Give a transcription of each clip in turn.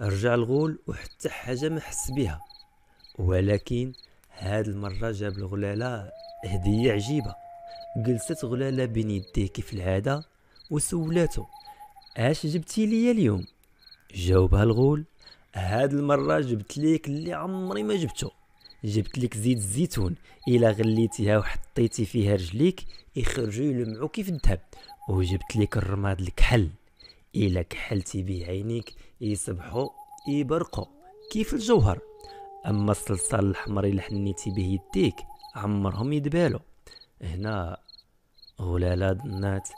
رجع الغول وحتى حاجة ما حس بها ولكن هاد المرة جاب الغلالة هدية عجيبة جلست غلالة بين يديه كيف العادة وسولاتو اش جبتي لي اليوم جاوبها الغول هاد المرة جبت ليك اللي عمري ما جبته جبت لك زيت الزيتون الا غليتيها وحطيتي فيها رجليك يخرجوا يلمعوا كيف الذهب وجبت لك الرماد الكحل إلا كحلتي به عينيك يصبحوا يبرقوا كيف الجوهر أما الصلصال الحمر إلا حنيتي به يديك عمرهم يدبالو هنا غلالة ظنات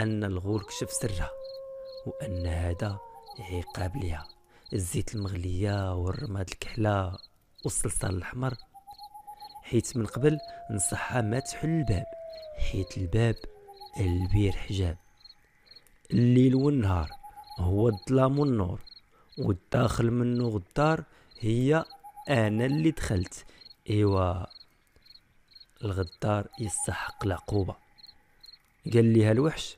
أن الغول كشف سرها وأن هذا عقاب ليها الزيت المغلية والرماد الكحلة والصلصال الأحمر حيت من قبل نصحها ما تحل الباب حيت الباب البير حجاب الليل والنهار هو الظلام والنور والداخل منو غدار هي انا اللي دخلت ايوا الغدار يستحق العقوبه قال ليها الوحش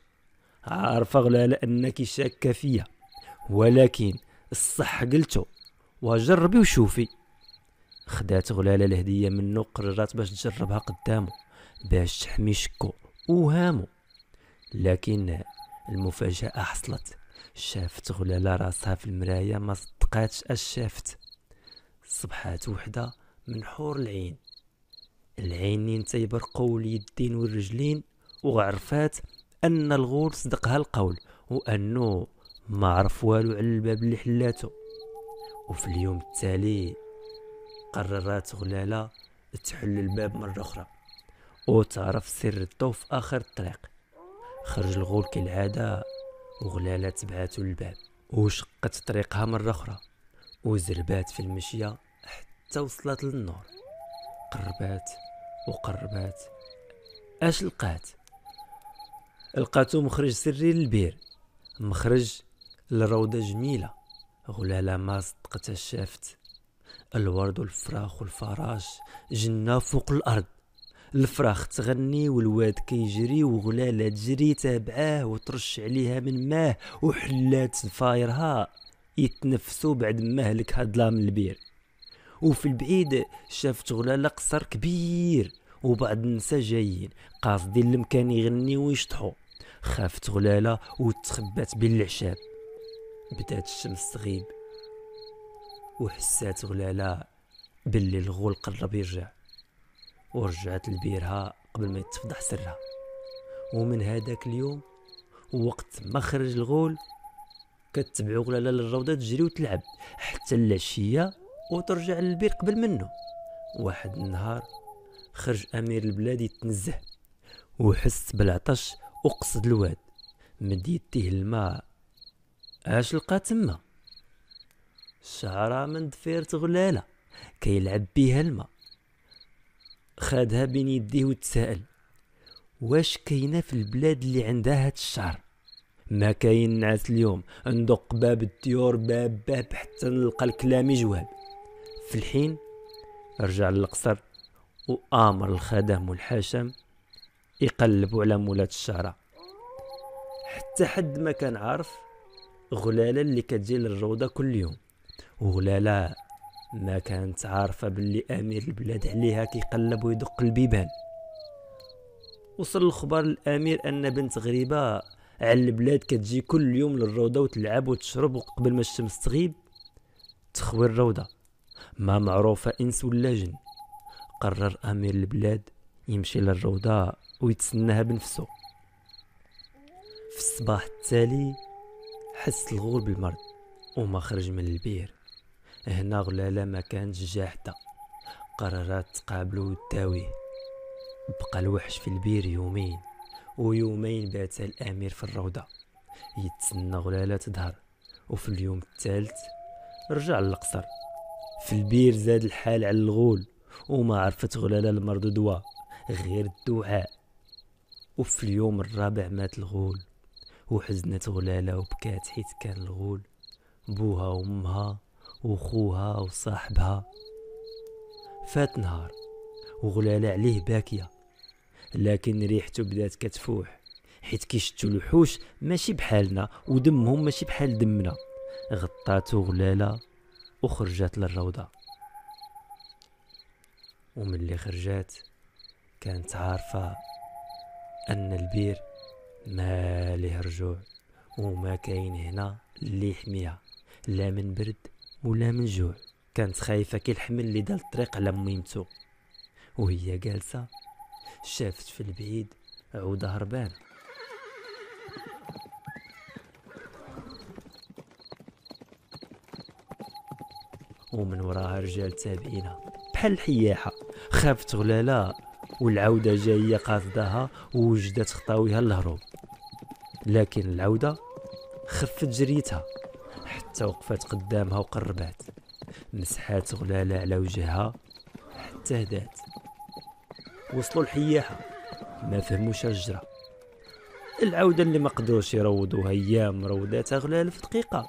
عارفه غلالة انك شاكه فيا ولكن الصح قلتو وجربي وشوفي خدات غلالة الهدية منو قررات باش تجربها قدامه باش تحمي شكو وهامو لكن المفاجأة حصلت شافت غلالة راسها في المراية ما صدقاتش اش شافت صبحات وحدة من حور العين العينين تيبرقو اليدين والرجلين وعرفات ان الغول صدقها القول وانه ما عرف والو على الباب اللي حلاته وفي اليوم التالي قررت غلالة تحل الباب مرة أخرى وتعرف سر الضو في آخر الطريق خرج الغول كالعادة وغلالة تبعاتو للباب وشقت طريقها مرة أخرى وزربات في المشية حتى وصلت للنور قربات وقربات اش لقات لقاتو مخرج سري للبير مخرج لروضة جميلة غلالة ما صدقتها شافت الورد والفراخ والفراش جنة فوق الأرض الفراخ تغني والواد كيجري وغلالة تجري تابعاه وترش عليها من ماه وحلات فايرها يتنفسوا بعد ما هلكها ظلام البير وفي البعيد شافت غلالة قصر كبير وبعض النساء جايين قاصدين المكان يغني ويشطحو خافت غلالة وتخبات بين العشاب بدات الشمس تغيب وحسات غلالة باللي الغول قرب يرجع ورجعت لبيرها قبل ما يتفضح سرها ومن هذاك اليوم وقت ما خرج الغول كتبعو غلالة للروضة تجري وتلعب حتى العشية وترجع للبير قبل منه واحد النهار خرج أمير البلاد يتنزه وحس بالعطش وقصد الواد مد يديه الماء اش لقى تما شعرة من دفيرة غلالة كيلعب بيها الماء خادها بين يديه وتسائل واش كاينه في البلاد اللي عندها هاد الشعر ما كاين نعس اليوم ندق باب الديور باب باب حتى نلقى الكلام جواب في الحين رجع للقصر وامر الخدم والحاشم يقلبوا على مولات الشعره حتى حد ما كان عارف غلاله اللي كتجي للروضه كل يوم وغلاله ما كانت عارفة باللي أمير البلاد عليها كيقلب ويدق البيبان وصل الخبر للأمير أن بنت غريبة على البلاد كتجي كل يوم للروضة وتلعب وتشرب وقبل ما الشمس تغيب تخوي الروضة ما معروفة إنس ولا جن قرر أمير البلاد يمشي للروضة ويتسناها بنفسه في الصباح التالي حس الغول بالمرض وما خرج من البير هنا غلالة ما كانت جا حتى قررات تقابلو وتاويه بقى الوحش في البير يومين ويومين بات الامير في الروضة يتسنى غلالة تظهر وفي اليوم الثالث رجع للقصر في البير زاد الحال على الغول وما عرفت غلالة المرض دواء غير الدعاء وفي اليوم الرابع مات الغول وحزنت غلالة وبكات حيت كان الغول بوها وامها وخوها وصاحبها فات نهار وغلالة عليه باكية لكن ريحته بدات كتفوح حيت كيشتو الوحوش ماشي بحالنا ودمهم ماشي بحال دمنا غطاتو غلالة وخرجات للروضة ومن اللي خرجات كانت عارفة أن البير ما ليه رجوع وما كاين هنا اللي يحميها لا من برد ولا من جوع كانت خايفة كي الحمل اللي دار الطريق على ميمتو وهي جالسة شافت في البعيد عودة هربان ومن وراها رجال تابعينها بحال الحياحة خافت غلالة والعودة جاية قاصداها ووجدت خطاويها الهروب لكن العودة خفت جريتها حتى وقفات قدامها وقربات مسحات غلالة على وجهها حتى هدات وصلوا الحياحة ما فهموا شجرة العودة اللي ما قدروش يروضوها ايام روضاتها غلالة في دقيقة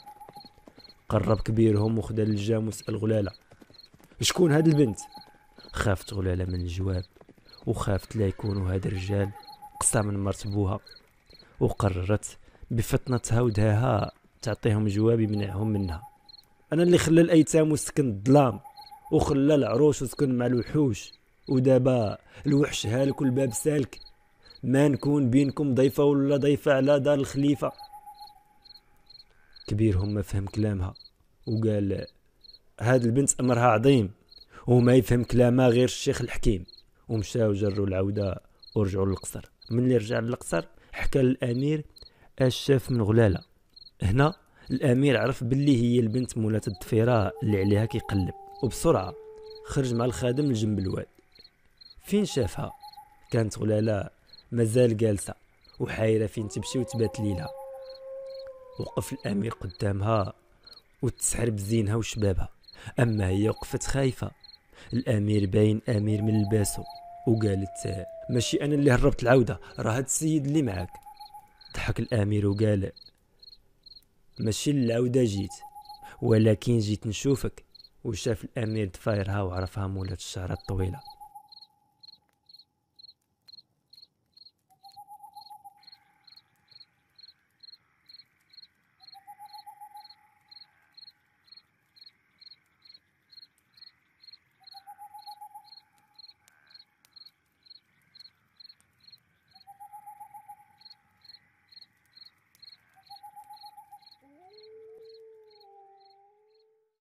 قرب كبيرهم وخدا الجام وسأل غلالة شكون هاد البنت خافت غلالة من الجواب وخافت لا يكونوا هاد الرجال قصة من مرت بوها وقررت بفطنتها ودهاها تعطيهم جواب يمنعهم منها انا اللي خلى الايتام وسكن الظلام وخلى العروش وسكن مع الوحوش ودابا الوحش هالك والباب سالك ما نكون بينكم ضيفة ولا ضيفة على دار الخليفة كبيرهم ما فهم كلامها وقال هاد البنت أمرها عظيم وما يفهم كلامها غير الشيخ الحكيم ومشاو جروا العودة ورجعوا للقصر من اللي رجع للقصر حكى للأمير الشاف من غلالة هنا الامير عرف باللي هي البنت مولات الدفيرة اللي عليها كيقلب وبسرعه خرج مع الخادم لجنب الواد فين شافها كانت غلاله مازال جالسه وحايره فين تمشي وتبات ليلها وقف الامير قدامها وتسحر بزينها وشبابها اما هي وقفت خايفه الامير باين امير من لباسه وقالت ماشي انا اللي هربت العوده راه هاد السيد اللي معاك ضحك الامير وقال ماشي للعودة جيت ولكن جيت نشوفك وشاف الأمير دفايرها وعرفها مولات الشعرات الطويلة